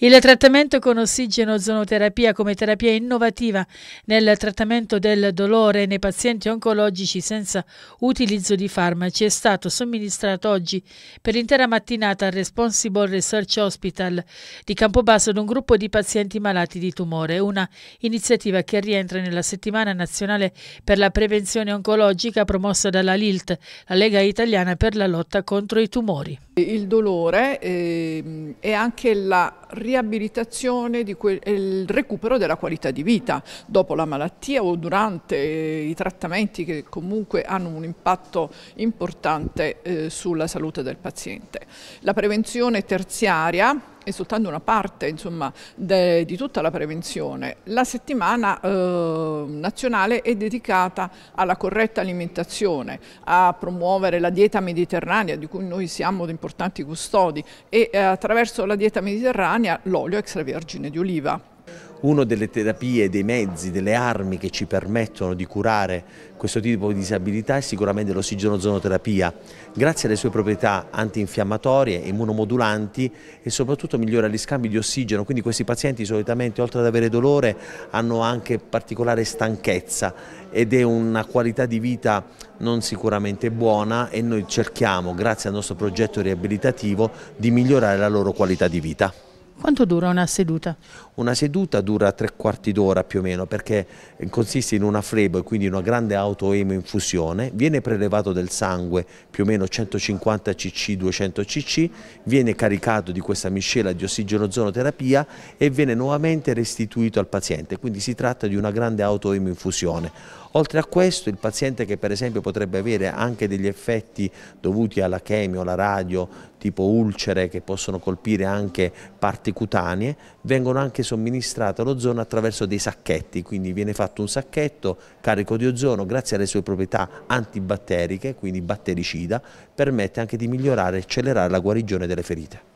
Il trattamento con ossigeno-zonoterapia come terapia innovativa nel trattamento del dolore nei pazienti oncologici senza utilizzo di farmaci è stato somministrato oggi per l'intera mattinata al Responsible Research Hospital di Campobasso ad un gruppo di pazienti malati di tumore, una iniziativa che rientra nella settimana nazionale per la prevenzione oncologica promossa dalla LILT, la Lega Italiana per la lotta contro i tumori. Il dolore eh, è anche la riabilitazione e il recupero della qualità di vita dopo la malattia o durante eh, i trattamenti che comunque hanno un impatto importante eh, sulla salute del paziente. La prevenzione terziaria è soltanto una parte insomma, de, di tutta la prevenzione. La settimana eh, nazionale è dedicata alla corretta alimentazione, a promuovere la dieta mediterranea di cui noi siamo importanti custodi e eh, attraverso la dieta mediterranea l'olio extravergine di oliva una delle terapie, dei mezzi, delle armi che ci permettono di curare questo tipo di disabilità è sicuramente l'ossigeno-zonoterapia, Grazie alle sue proprietà antinfiammatorie, immunomodulanti e soprattutto migliora gli scambi di ossigeno, quindi questi pazienti solitamente oltre ad avere dolore hanno anche particolare stanchezza ed è una qualità di vita non sicuramente buona e noi cerchiamo, grazie al nostro progetto riabilitativo, di migliorare la loro qualità di vita. Quanto dura una seduta? Una seduta dura tre quarti d'ora più o meno perché consiste in una frebo e quindi una grande infusione, viene prelevato del sangue più o meno 150 cc, 200 cc, viene caricato di questa miscela di ossigeno ossigenozonoterapia e viene nuovamente restituito al paziente, quindi si tratta di una grande infusione. Oltre a questo il paziente che per esempio potrebbe avere anche degli effetti dovuti alla chemio, alla radio, tipo ulcere che possono colpire anche parti cutanee, vengono anche somministrate all'ozono attraverso dei sacchetti, quindi viene fatto un sacchetto carico di ozono grazie alle sue proprietà antibatteriche, quindi battericida, permette anche di migliorare e accelerare la guarigione delle ferite.